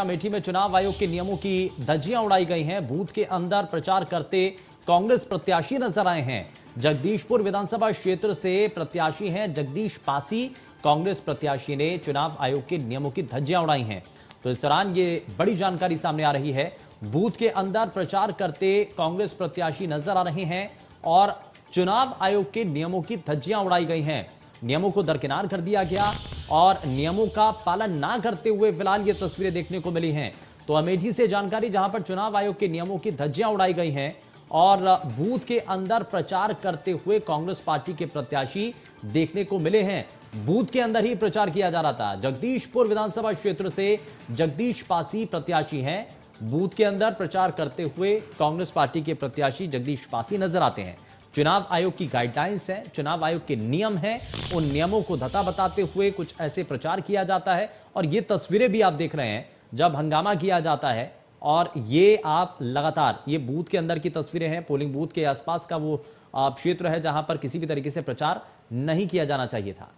अमेठी में चुनाव आयोग के नियमों की धज्जियां उड़ाई गई हैं बूथ के अंदर प्रचार करते कांग्रेस प्रत्याशी नजर आए हैं जगदीशपुर विधानसभा क्षेत्र से प्रत्याशी हैं जगदीश पासी कांग्रेस प्रत्याशी ने चुनाव आयोग के नियमों की धज्जियां उड़ाई हैं तो इस दौरान ये बड़ी जानकारी सामने आ रही है बूथ के अंदर प्रचार करते कांग्रेस प्रत्याशी नजर आ रहे हैं और चुनाव आयोग के नियमों की धज्जियां उड़ाई गई हैं नियमों को दरकिनार कर दिया गया और नियमों का पालन ना करते हुए फिलहाल ये तस्वीरें देखने को मिली हैं तो अमेठी से जानकारी जहां पर चुनाव आयोग के नियमों की धज्जियां उड़ाई गई हैं और बूथ के अंदर प्रचार करते हुए कांग्रेस पार्टी के प्रत्याशी देखने को मिले हैं बूथ के अंदर ही प्रचार किया जा रहा था जगदीशपुर विधानसभा क्षेत्र से जगदीश पासी प्रत्याशी हैं बूथ के अंदर प्रचार करते हुए कांग्रेस पार्टी के प्रत्याशी जगदीश पासी नजर आते हैं चुनाव आयोग की गाइडलाइंस हैं चुनाव आयोग के नियम हैं उन नियमों को धता बताते हुए कुछ ऐसे प्रचार किया जाता है और ये तस्वीरें भी आप देख रहे हैं जब हंगामा किया जाता है और ये आप लगातार ये बूथ के अंदर की तस्वीरें हैं पोलिंग बूथ के आसपास का वो क्षेत्र है जहां पर किसी भी तरीके से प्रचार नहीं किया जाना चाहिए था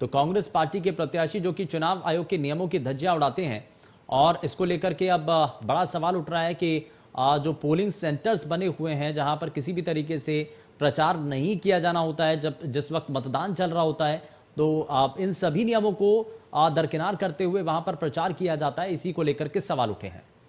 तो कांग्रेस पार्टी के प्रत्याशी जो कि चुनाव आयोग के नियमों की धज्जियां उड़ाते हैं और इसको लेकर के अब बड़ा सवाल उठ रहा है कि जो पोलिंग सेंटर्स बने हुए हैं जहां पर किसी भी तरीके से प्रचार नहीं किया जाना होता है जब जिस वक्त मतदान चल रहा होता है तो आप इन सभी नियमों को दरकिनार करते हुए वहां पर प्रचार किया जाता है इसी को लेकर के सवाल उठे हैं